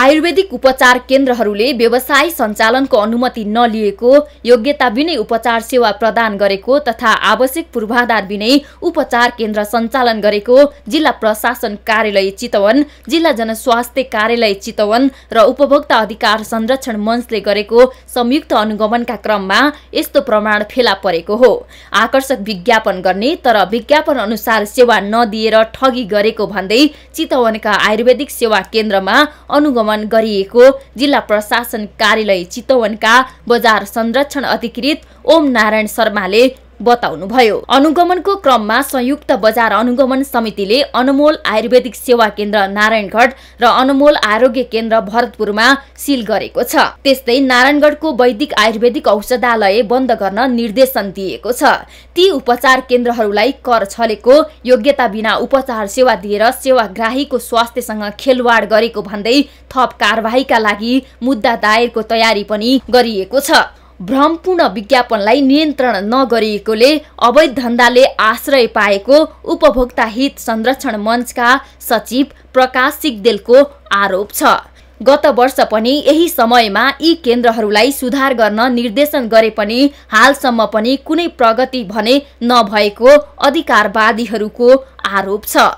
आयुर्वेदिक उपचार केन्द्रहरूले व्यवसाय सञ्चालनको अनुमति नलिएको योग्यता बिनै उपचार सेवा प्रदान गरेको तथा आवश्यक पूर्वाधार विनै उपचार केन्द्र सञ्चालन गरेको जिल्ला प्रशासन कार्यालय चितवन जिल्ला जनस्वास्थ्य कार्यालय चितवन र उपभोक्ता अधिकार संरक्षण मञ्चले गरेको संयुक्त अनुगमनका क्रममा यस्तो प्रमाण फेला परेको हो आकर्षक विज्ञापन गर्ने तर विज्ञापन अनुसार सेवा नदिएर ठगी गरेको भन्दै चितवनका आयुर्वेदिक सेवा केन्द्रमा अनुगमन भ्रमण गरिएको जिल्ला प्रशासन कार्यालय चितवनका बजार संरक्षण अधिकृत ओम नारायण शर्माले बताउनुभयो अनुगमनको क्रममा संयुक्त बजार अनुगमन समितिले अनमोल आयुर्वेदिक सेवा केन्द्र नारायणगढ र अनमोल आरोग्य केन्द्र भरतपुरमा सिल गरेको छ त्यस्तै नारायणगढको वैदिक आयुर्वेदिक औषधालय बन्द गर्न निर्देशन दिएको छ ती उपचार केन्द्रहरूलाई कर छलेको योग्यता बिना उपचार सेवा दिएर सेवाग्राहीको स्वास्थ्यसँग खेलवाड गरेको भन्दै थप कारवाहीका लागि मुद्दा दायरको तयारी पनि गरिएको छ भ्रमपूर्ण विज्ञापनलाई नियन्त्रण नगरिएकोले अवैध धन्दाले आश्रय पाएको उपभोक्ता हित संरक्षण मञ्चका सचिव प्रकाश सिगदेलको आरोप छ गत वर्ष पनि यही समयमा यी केन्द्रहरूलाई सुधार गर्न निर्देशन गरे पनि हालसम्म पनि कुनै प्रगति भने नभएको अधिकारवादीहरूको आरोप छ